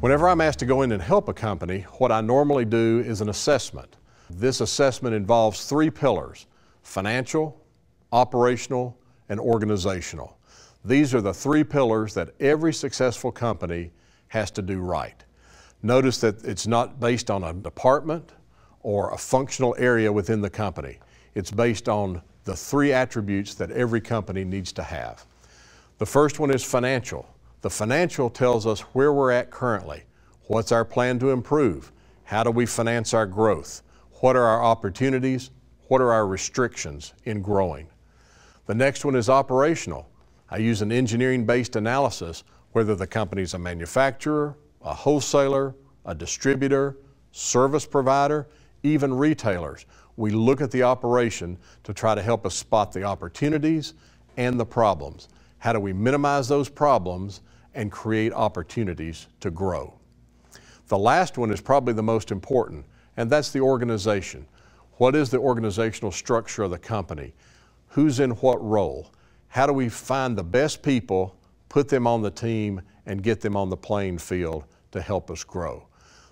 Whenever I'm asked to go in and help a company, what I normally do is an assessment. This assessment involves three pillars, financial, operational, and organizational. These are the three pillars that every successful company has to do right. Notice that it's not based on a department or a functional area within the company. It's based on the three attributes that every company needs to have. The first one is financial. The financial tells us where we're at currently, what's our plan to improve, how do we finance our growth, what are our opportunities, what are our restrictions in growing. The next one is operational. I use an engineering-based analysis, whether the company is a manufacturer, a wholesaler, a distributor, service provider, even retailers. We look at the operation to try to help us spot the opportunities and the problems. How do we minimize those problems and create opportunities to grow. The last one is probably the most important, and that's the organization. What is the organizational structure of the company? Who's in what role? How do we find the best people, put them on the team, and get them on the playing field to help us grow?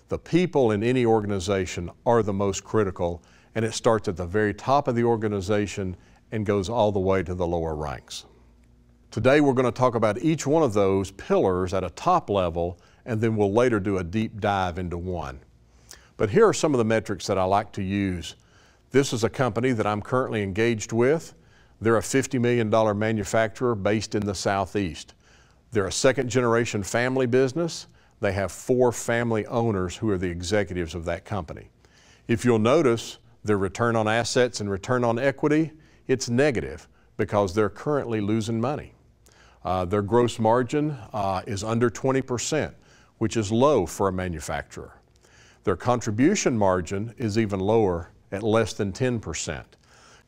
The people in any organization are the most critical, and it starts at the very top of the organization and goes all the way to the lower ranks. Today we're going to talk about each one of those pillars at a top level and then we'll later do a deep dive into one. But here are some of the metrics that I like to use. This is a company that I'm currently engaged with. They're a $50 million manufacturer based in the Southeast. They're a second generation family business. They have four family owners who are the executives of that company. If you'll notice, their return on assets and return on equity, it's negative because they're currently losing money. Uh, their gross margin uh, is under 20%, which is low for a manufacturer. Their contribution margin is even lower at less than 10%.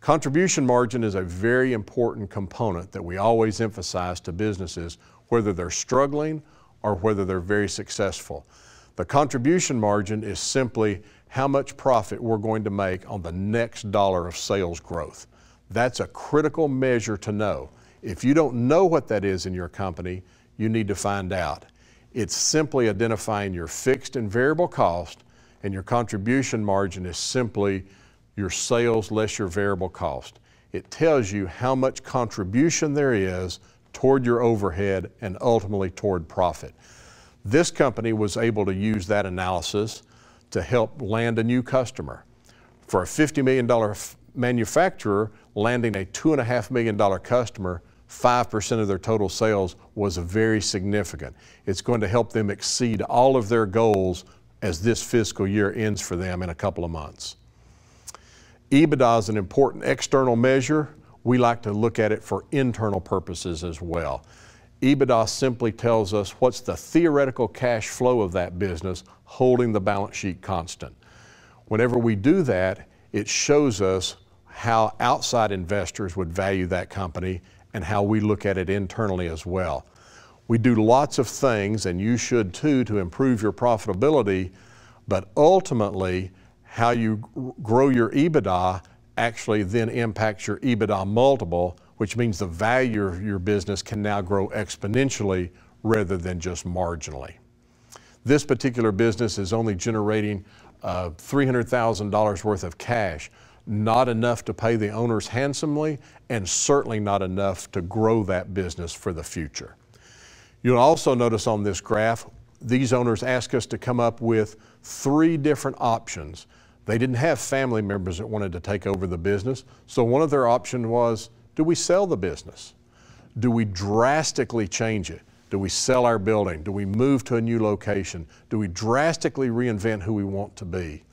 Contribution margin is a very important component that we always emphasize to businesses, whether they're struggling or whether they're very successful. The contribution margin is simply how much profit we're going to make on the next dollar of sales growth. That's a critical measure to know. If you don't know what that is in your company, you need to find out. It's simply identifying your fixed and variable cost, and your contribution margin is simply your sales less your variable cost. It tells you how much contribution there is toward your overhead and ultimately toward profit. This company was able to use that analysis to help land a new customer. For a $50 million manufacturer, landing a $2.5 million customer 5% of their total sales was very significant. It's going to help them exceed all of their goals as this fiscal year ends for them in a couple of months. EBITDA is an important external measure. We like to look at it for internal purposes as well. EBITDA simply tells us what's the theoretical cash flow of that business holding the balance sheet constant. Whenever we do that, it shows us how outside investors would value that company and how we look at it internally as well. We do lots of things, and you should too, to improve your profitability, but ultimately, how you grow your EBITDA actually then impacts your EBITDA multiple, which means the value of your business can now grow exponentially rather than just marginally. This particular business is only generating uh, $300,000 worth of cash, not enough to pay the owners handsomely, and certainly not enough to grow that business for the future. You'll also notice on this graph, these owners asked us to come up with three different options. They didn't have family members that wanted to take over the business, so one of their options was, do we sell the business? Do we drastically change it? Do we sell our building? Do we move to a new location? Do we drastically reinvent who we want to be?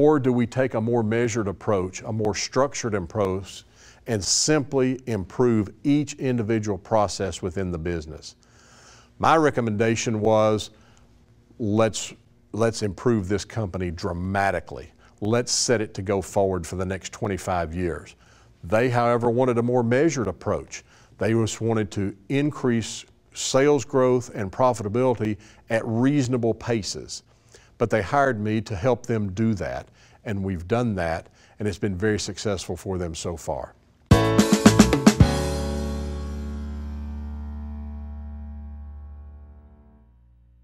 Or do we take a more measured approach, a more structured approach, and simply improve each individual process within the business? My recommendation was let's, let's improve this company dramatically. Let's set it to go forward for the next 25 years. They, however, wanted a more measured approach. They just wanted to increase sales growth and profitability at reasonable paces. But they hired me to help them do that. And we've done that, and it's been very successful for them so far.